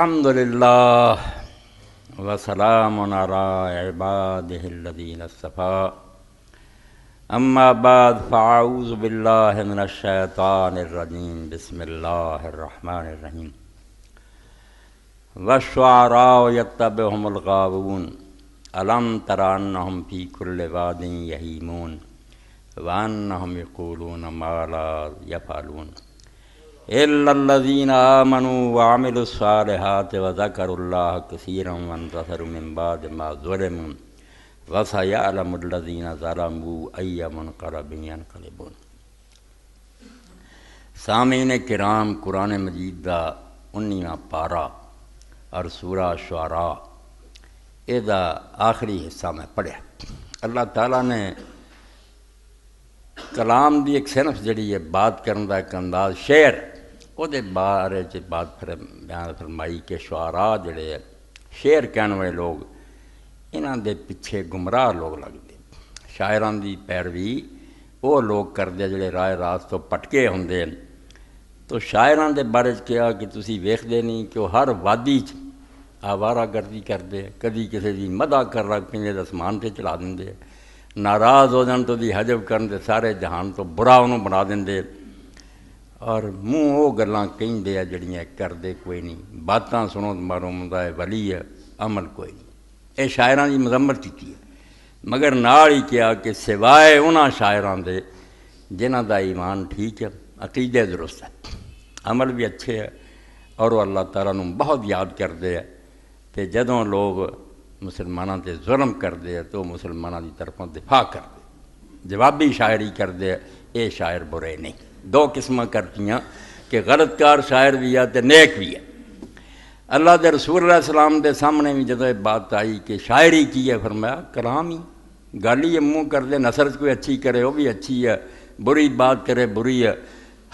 अल्हम्दुलिल्लाह वसलाम इबादीनफ़ा अम्मा बाद फ़ाउज़ बिल्लाशैतानरजीम बसमीम वशारा यकब हमलगाबून अलम तरान हम फ़ीकुल्लवादी यहीमून वान हम यकूलून माला यफ़ालून एल्लल्लज़ीन आमनु वामिलुस्सालिहात वज़करुल्लाह कसीरम वन तसरुमिनबाद माजुलम वसयालमुल्लज़ीन ज़लमू अयमन करबियन कलबुन सामीन किराम कुरान मजीद का उन्नीवा पारा और सूरा शुरा यदा आखिरी हिस्सा मैं पढ़िया अल्लाह ताला ने कलाम की एक सिनफ जी बात करने का एक अंदाज शेर ਉਹਦੇ ਬਾਰੇ ਚ ਬਾਤ ਫਿਰ ਬਿਆਨ ਫਰਮਾਈ ਕਿ ਸ਼ਵਾਰਾ ਜਿਹੜੇ ਆ ਸ਼ੇਰ ਕਹਿਣ ਵਾਲੇ ਲੋਕ ਇਹਨਾਂ ਦੇ ਪਿੱਛੇ ਗੁੰਮਰਾਹ ਲੋਕ ਲੱਗਦੇ ਸ਼ਾਇਰਾਂ ਦੀ ਪੈਰਵੀ ਉਹ ਲੋਕ ਕਰਦੇ ਜਿਹੜੇ ਰਾਹ ਰਾਤ ਤੋਂ ਪਟਕੇ ਹੁੰਦੇ ਨੇ ਤੋ ਸ਼ਾਇਰਾਂ ਦੇ ਬਾਰੇ ਚ ਕਿਹਾ ਕਿ ਤੁਸੀਂ ਵੇਖਦੇ ਨਹੀਂ ਕਿ ਉਹ ਹਰ ਵਾਦੀ ਚ ਆਵਾਰਾ ਗਰਦੀ ਕਰਦੇ ਕਦੀ ਕਿਸੇ ਦੀ ਮਦਦ ਕਰ ਰੱਖ ਪਿੰਦੇ ਦਾ ਸਮਾਨ ਤੇ ਚਲਾ ਦਿੰਦੇ ਨਾਰਾਜ਼ ਹੋ ਜਾਣ ਤੋਂ ਦੀ ਹਜਬ ਕਰਨ ਦੇ ਸਾਰੇ ਜਹਾਨ ਤੋਂ ਬੁਰਾ ਉਹਨੂੰ ਬਣਾ ਦਿੰਦੇ ਔਰ ਮੂੰਹ ਉਹ ਗੱਲਾਂ ਕਹਿੰਦੇ ਆ ਜਿਹੜੀਆਂ ਕਰਦੇ ਕੋਈ ਨਹੀਂ ਬਾਤਾਂ ਸੁਣੋ ਮਾਰੂਮ ਦਾ ਵਲੀ ਹੈ ਅਮਲ ਕੋਈ ਨਹੀਂ ਇਹ ਸ਼ਾਇਰਾਂ ਦੀ ਮਜ਼ਮਤ ਕੀਤੀ ਹੈ ਮਗਰ ਨਾਲ ਹੀ ਕਿਹਾ ਕਿ ਸਿਵਾਏ ਉਹਨਾਂ ਸ਼ਾਇਰਾਂ ਦੇ ਜਿਨ੍ਹਾਂ ਦਾ ਈਮਾਨ ਠੀਕ ਹੈ ਅਕੀਦੇ ਦਰੁਸਤ ਹੈ ਅਮਲ ਵੀ ਅੱਛੇ ਹੈ ਔਰ ਉਹ ਅੱਲਾਹ ਤਾਲਾ ਨੂੰ ਬਹੁਤ ਯਾਦ ਕਰਦੇ ਆ ਤੇ ਜਦੋਂ ਲੋਕ ਮੁਸਲਮਾਨਾਂ ਤੇ ਜ਼ੁਲਮ ਕਰਦੇ ਆ ਤਾਂ ਮੁਸਲਮਾਨਾਂ ਦੀ ਤਰਫੋਂ ਦਿਫਾ ਕਰਦੇ ਜਵਾਬੀ ਸ਼ਾਇਰੀ ਕਰਦੇ ਆ ਇਹ ਸ਼ਾਇਰ ਬੁਰੇ ਨਹੀਂ दो किस्म करतियाँ कि गलतकार शायर भी है तो नेक भी है अल्लाह के रसूल सलाम के सामने भी जो बात आई कि शायरी की है फरमाया कलाम ही गल ही मूँह कर दे नसर कोई अच्छी करे वह भी अच्छी है बुरी बात करे बुरी है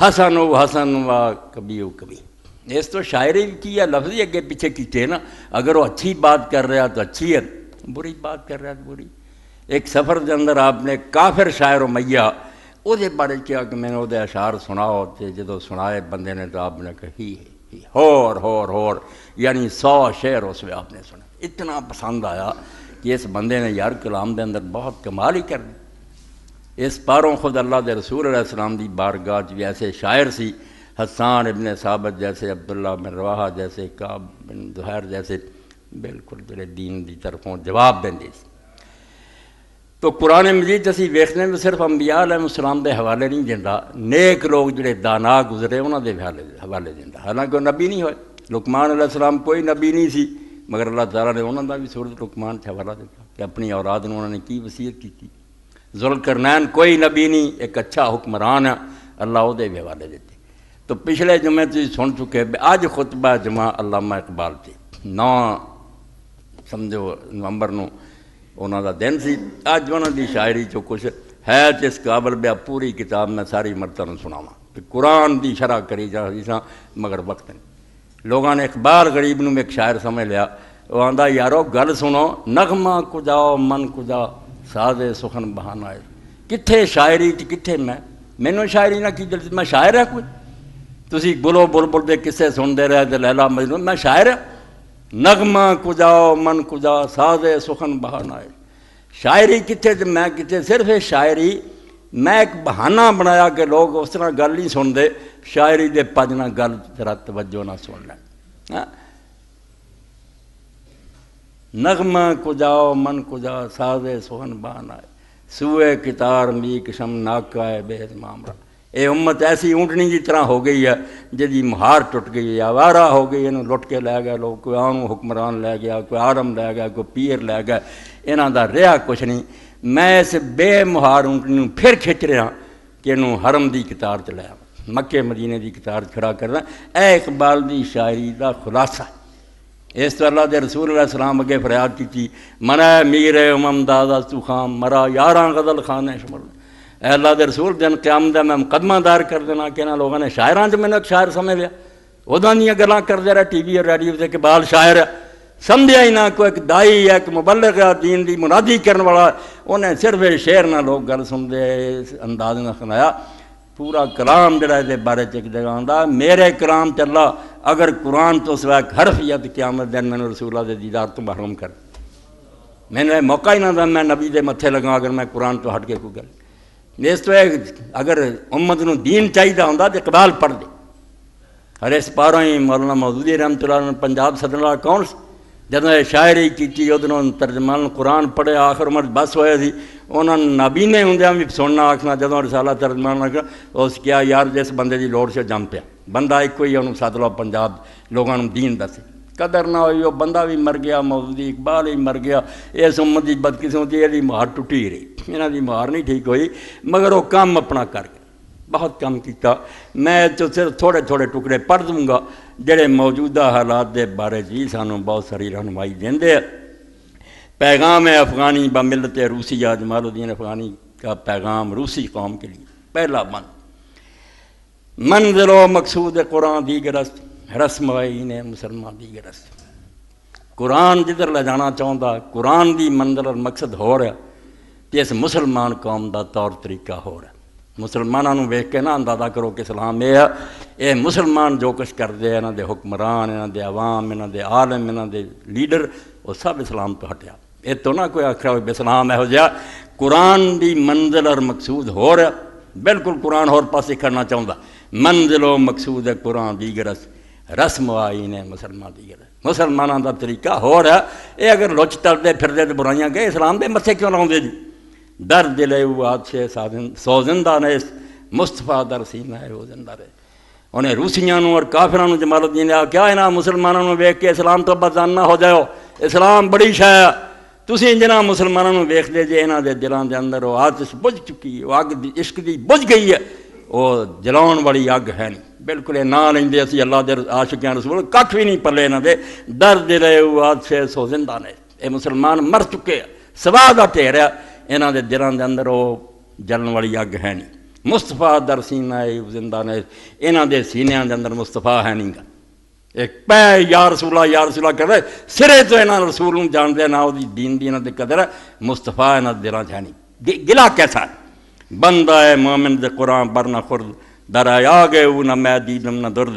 हसन वो हसन वाह कभी वो कभी इस तो शायरी की है लफ्ज़ ही अगे पिछे किए ना अगर वो अच्छी बात कर रहा तो अच्छी है बुरी बात कर रहा तो बुरी एक सफ़र के अंदर आपने काफिर शायर मैया बारे क्या कि मैंने वो अशार सुनाओ तो जो सुनाए बंद ने तो आपने कही है होर होर होर यानी सौ शेर उस वे आपने ਸੁਣਾ इतना पसंद आया कि इस बंद ने यार कलाम के अंदर बहुत कमाल ही कर दी इस पारों खुद अल्लाह के रसूल इस्लाम की बारगाह भी ऐसे शायर से हसान इबन साबत जैसे अब्दुल्ला बिन रवाहा जैसे काब बिन जहर जैसे बिल्कुल जो दीन की तरफों जवाब देंगे तो पुराने मजीद असी वेखने तो सिर्फ अंबिया सलाम के हवाले नहीं दिता नेक लोग जोड़े दाना गुजरे उन्होंने हवाले हवाले दिता हालांकि वह नबी नहीं हुए लुकमान अलैहिस्सलाम कोई नबी नहीं सी मगर अल्लाह तला ने उन्होंने भी सूरत लुकमान से हवाला दिता कि अपनी औलाद में उन्होंने की वसीयत की जुल करनैन कोई नबी नहीं एक अच्छा हुक्मरान है अल्लाह वो भी हवाले देते तो पिछले जुमे तुम सुन चुके अज खुतबा जमा अलामा इकबाल से नौ समझो नवंबर में ਉਹਨਾਂ ਦਾ ਦਿਨ ਸੀ ਅੱਜ ਉਹਨਾਂ ਦੀ ਸ਼ਾਇਰੀ ਚੋਂ ਕੁਝ ਹੈ ਤੇ ਇਸ ਕਾਬਲ ਬਿਆ ਪੂਰੀ ਕਿਤਾਬ ਮੈਂ ਸਾਰੀ ਮਰਤਾਂ ਨੂੰ ਸੁਣਾਵਾਂ ਤੇ ਕੁਰਾਨ ਦੀ ਸ਼ਰ੍ਹਾਂ ਕਰੀ ਜਾ ਹਦੀਸਾਂ ਮਗਰ ਵਕਤ ਨਹੀਂ ਲੋਕਾਂ ਨੇ ਇਕਬਾਲ ਗਰੀਬ ਨੂੰ ਇੱਕ ਸ਼ਾਇਰ ਸਮਝ ਲਿਆ ਉਹ ਆਂਦਾ ਯਾਰੋ ਗੱਲ ਸੁਣੋ ਨਗਮਾ ਕੁਜਾਓ ਮਨ ਕੁਜਾ ਸਾਜ਼ੇ ਸੁਖਨ ਬਹਾਨਾ ਹੈ ਕਿੱਥੇ ਸ਼ਾਇਰੀ ਤੇ ਕਿੱਥੇ ਮੈਂ ਮੈਨੂੰ ਸ਼ਾਇਰੀ ਨਾ ਕੀ ਦਿਲ ਮੈਂ ਸ਼ਾਇਰ ਹਾਂ ਕੋਈ ਤੁਸੀਂ ਗੁਲੋ ਬੁਲਬੁਲ ਦੇ ਕਿੱਸੇ ਸੁਣਦੇ ਰਹੇ ਤੇ ਲੈਲਾ ਮਜਨੂੰ ਮੈਂ ਸ਼ਾਇਰ ਹਾਂ नगमा कुजाओ मन कुजा साजे सुखन बहानाए शायरी कितने तो मैं कितने सिर्फ ये शायरी मैं एक बहाना बनाया कि लोग उस तरह गल नहीं सुनते शायरी दे पजना गल जरा तवज्जो ना सुन लैन हाँ? नगमा कुजाओ मन कुजा साजे सुखन बहानाए सूए कितार मीक शम है बेहद मामरा ये उम्मत ऐसी ऊंटनी की तरह हो गई है जी मुहार टुट गई है आवारा हो गई इन लुट के लै गया लोग कोई आम हुक्मरान लै गया कोई आरम लै गया कोई पीर लै गया इन का रहा कुछ नहीं मैं इस बेमुहार ऊंटनी फिर खिंच रहा कि इनू हरम की कतार च लै मक्के मदीने की कतार खड़ा कर रहा ए इकबाल की शायरी का खुलासा इस तरह के रसूल सलाम अगे फरियाद की मना मीर उमम दादा तू खां मरा यारा गदल खान है शुमर अल्लाह के रसूल दिन क्याम का मैं मुकदमा दायर कर देना कि इन्होंने लोगों ने शायरों से मैंने एक शायर समझ लिया उदा दया गल करते रहा टी वी और रेडियो से एक बाल शायर है समझिया ही ना कोई एक दाई है एक मुबलक है दीन की मुनादी करने वाला उन्हें सिर्फ शेर ना लोग गल सुनते अंदाज ने सुनाया पूरा कलाम जरा बारे च एक जगह आता मेरे कलाम चला अगर कुरान तो सिवाय हरफ या तो क्यामत दिन मैंने रसूला के दीदार तो महरूम कर मैंने मौका ही ना था मैं नबी के मत्थे लगा अगर मैं कुरान तो हट के कोई गल इस तो अगर उम्मत न दीन चाहिए हों कबाल पढ़ दे हरे सपारों ही मौलाना मौजूदी रहमतुल्लाब सदन कौन जद शायरी की उदनों तर्जमान कुरान पढ़े आखिर उम्र बस हो उन्होंने नबीने होंगे भी सुनना आखना जो रिसाला तर्जमान उस क्या यार जिस बंद की लड़ से जम पाया बंदा एक ही उन्होंने सद लो पंजाब लोगों दीन दसे कदर ना हो बंद भी मर गया मोदी इकबाल भी मर गया इस उम्र की बदकिस्मती ये मार टुटी रही इन्हों की मार नहीं ठीक हुई मगर वो कम अपना कर गया बहुत कम किया मैं तो सिर्फ थोड़े थोड़े टुकड़े पढ़ दूंगा जोड़े मौजूदा हालात के बारे ही सू बहुत सारी रहनमई देंगे पैगाम है अफगानी ब मिलत है रूसी आज मारुद्दीन अफगानी का पैगाम रूसी कौम के लिए पहला मन मन जलो मकसूद कुरान दी गिरस्त ਰਸਮਵਾਈ ਨੇ ਮੁਸਲਮਾਨ ਦੀ ਗਰਸ ਕੁਰਾਨ ਜਿੱਧਰ ਲੈ ਜਾਣਾ ਚਾਹੁੰਦਾ ਕੁਰਾਨ ਦੀ ਮੰਜ਼ਲ ਔਰ ਮਕਸਦ ਹੋਰ ਹੈ ਤੇ ਇਸ ਮੁਸਲਮਾਨ ਕੌਮ ਦਾ ਤੌਰ ਤਰੀਕਾ ਹੋਰ ਹੈ ਮੁਸਲਮਾਨਾਂ ਨੂੰ ਵੇਖ ਕੇ ਨਾ ਅੰਦਾਜ਼ਾ ਕਰੋ ਕਿ ਇਸਲਾਮ ਇਹ ਆ ਇਹ ਮੁਸਲਮਾਨ ਜੋ ਕੁਝ ਕਰਦੇ ਆ ਇਹਨਾਂ ਦੇ ਹੁਕਮਰਾਨ ਇਹਨਾਂ ਦੇ ਆਵਾਮ ਇਹਨਾਂ ਦੇ ਆਲਮ ਇਹਨਾਂ ਦੇ ਲੀਡਰ ਉਹ ਸਭ ਇਸਲਾਮ ਤੋਂ ਹਟਿਆ ਇਹ ਤੋਂ ਨਾ ਕੋਈ ਆਖਿਆ ਹੋਵੇ ਇਸਲਾਮ ਇਹੋ ਜਿਹਾ ਕੁਰਾਨ ਦੀ ਮੰਜ਼ਲ ਔਰ ਮਕਸੂਦ ਹੋਰ ਬਿਲਕੁਲ ਕੁਰਾਨ ਹੋਰ ਪਾਸੇ ਕਰਨਾ ਚਾਹੁੰਦਾ ਮੰਜ਼ਲ ਔਰ ਮਕਸੂਦ ਹੈ ਕੁਰਾਨ ਦੀ ਗਰਸ रस्म आई ने मुसलमान की गल मुसलमान का तरीका होर है ये अगर लुच तरते फिरते तो बुराइयां गए इस्लाम के मत्थे क्यों लाते जी दर दिले आदशे साधन सौ जिंदा ने मुस्तफा दर सी है वो जिंदा रहे उन्हें रूसियां और काफिरों जमालुद्दीन ने क्या इन्ह मुसलमानों को वेख के इस्लाम तो बदाना हो जाओ इस्लाम बड़ी शह तुम जिन्हों मुसलमानों वेखते जे इन्हों दिलों के अंदर वो आदश बुझ चुकी है वो अग इश्क बुझ गई है ਉਹ ਜਲਾਉਣ ਵਾਲੀ ਅੱਗ ਹੈ ਨਹੀਂ ਬਿਲਕੁਲ ਇਹ ਨਾਂ ਲੈਂਦੇ ਅਸੀਂ ਅੱਲਾ ਦੇ ਆਸ਼ਿਕਾਂ ਰਸੂਲ ਕੱਖ ਵੀ ਨਹੀਂ ਪੱਲੇ ਇਹਨਾਂ ਦੇ ਦਰਦ ਰਹੇ ਉਹ ਸੇ ਸੋ ਜ਼ਿੰਦਾ ਨੇ ਇਹ ਮੁਸਲਮਾਨ ਮਰ ਚੁੱਕੇ ਆ ਸਵਾਹ ਦਾ ਢੇਰ ਆ ਇਹਨਾਂ ਦੇ ਦਿਲਾਂ ਦੇ ਅੰਦਰ ਉਹ ਜਲਣ ਵਾਲੀ ਅੱਗ ਹੈ ਨਹੀਂ ਮੁਸਤਫਾ ਦਰਸੀਨਾ ਇਹ ਜ਼ਿੰਦਾ ਨੇ ਇਹਨਾਂ ਦੇ ਸੀਨਿਆਂ ਦੇ ਅੰਦਰ ਮੁਸਤਫਾ ਹੈ ਨਹੀਂਗਾ ਇੱਕ ਪੈ ਯਾ ਰਸੂਲਾ ਯਾ ਰਸੂਲਾ ਕਰ ਸਿਰੇ ਤੋਂ ਇਹਨਾਂ ਰਸੂਲ ਨੂੰ ਜਾਣਦੇ ਨਾ ਉਹਦੀ ਦੀਨ ਦੀ ਇਹਨਾਂ ਦੇ ਕਦਰ ਮੁਸਤਫਾ ਇਹਨਾਂ ਦੇ ਦਿਲਾਂ 'ਚ ਹੈ ਨਹੀਂ ਗਿਲਾ ਕੈਸਾ बंदा है मोमिन दे कुरान बरना खुर्द दरा आ गए वो ना मैं दीदम ना दुर्द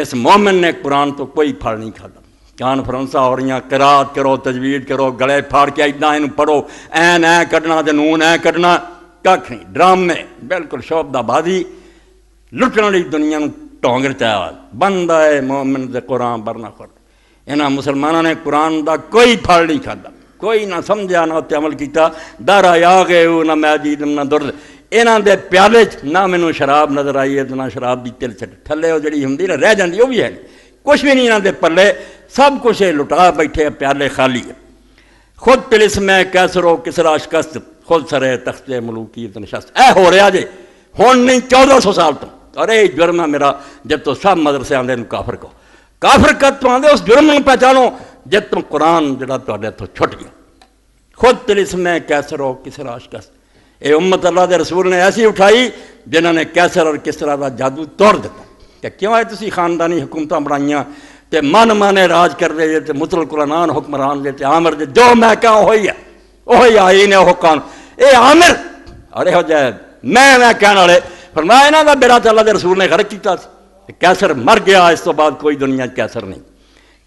इस मोमिन ने कुरान तो कोई फल नहीं खादा कानफ्रेंसा हो रही किरात करो तजवीज करो गले फाड़ के इदा इन पढ़ो ऐन ऐ कढ़ना तो नून ऐ कढ़ना कख नहीं ड्रामे बिल्कुल शोभदाबाजी लुटने वाली दुनिया ढोंग रचाया बंदा है मोमिन दे कुरान बरना खुर्द इन्होंने मुसलमानों ने कुरान का कोई फल नहीं खादा कोई ना समझा ना उत्ते अमल किया दारा आ गए ना मैं जीत ना दुर्द इन्हों के प्याले ना मैं शराब नजर आई है ना शराब की तिल छ थले जी होंगी ना रह जाती भी है कुछ भी नहीं इन्हों के पले सब कुछ लुटा बैठे प्याले खाली है खुद पिलिस मैं कैसरो किसरा शिकस्त खुद सरे तख्त मलूकी शस्त ए हो रहा जे हूँ नहीं चौदह सौ साल तो अरे जुर्म है मेरा जब तो सब मदरसे आते काफर को काफर कद तो आते उस जुर्म पहचानो जितम कुरान जरा तो छुट गया खुद तेरी सुनने कैसर हो किसरा अशकस ये उम्मत अल्लाह के रसूल ने ऐसी उठाई जिन्होंने कैसर और किसरा का जादू तोड़ दिता कि क्यों आए तुम खानदानी हुकूमत बनाइया तो मन माने राज कर रहे तो मुतल कुरान हुक्मरान जे आमिर जे जो मैं क्या उ ही है उ आई ने कान ये आमिर और यह मैं मैं कहने वाले मैं इन्हों का बेरा तो अल्लाह के रसूल ने गर्क किया कैसर मर गया इस तो बाद कोई दुनिया कैसर नहीं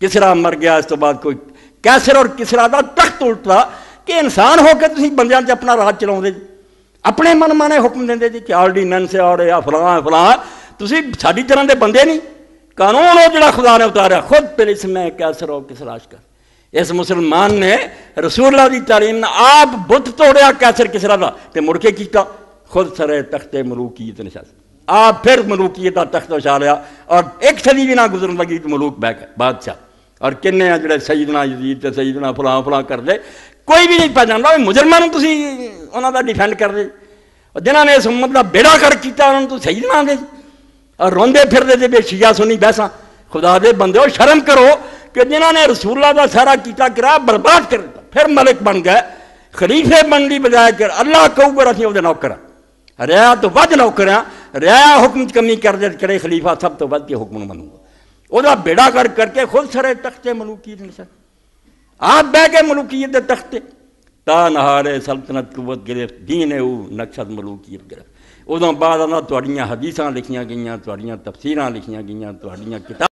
किसरा मर गया इस तो बाद कोई कैसर और किसरा का तख्त उल्टा कि इंसान होकर तुम बंद अपना राज चला जी अपने मन माने हुक्म दें जी कि आर्डीनेंस है और या फला फला साड़ी तरह के बंदे नहीं कानून वो जरा खुदा ने उतारा खुद फिर इसमें कैसर और किसराज कर इस मुसलमान ने रसूला की तारीम आप बुत तोड़िया कैसर किसरा का तो मुड़के किया खुद सरे तख्ते मलूकीत ने शासन आप फिर मलूकीत का तख्त लिया और एक सदी भी ना गुजरन लगी तो मलूक बैक बादशाह और किन्ने जोड़े सही दिन यजीद सही दिन फलां फलां करते कोई भी नहीं पाता मुजरमान उन्होंने डिफेंड कर रहे जिन्होंने इस उम्मत का बेड़ा कर किया उन्होंने तू सईदना दे और रोंद फिरते थे बेशिया सुनी बहसा खुदा दे बंदे शर्म करो कि जिन्होंने रसूला का सारा किया किराया बर्बाद कर दिया फिर मलिक बन गए खलीफे बन की बजाय कर अल्लाह कहूगा असं वो नौकर रिया तो वह नौकर रिया हुक्म कमी कर दे करे खलीफा सब तो वह के हुक्म बनूंगा ਉਹਦਾ बेड़ा कर करके खुद सरे तख्ते ਮਲੂਕੀਤ सर आप बह गए मलूकियत तख्ते नहारे सल्तनत कुवत गिरफ्त दीन है नक्शत मलूकीत गिरफ्त उदों बाद हदीसा लिखिया गई तफसीर लिखिया गई किताब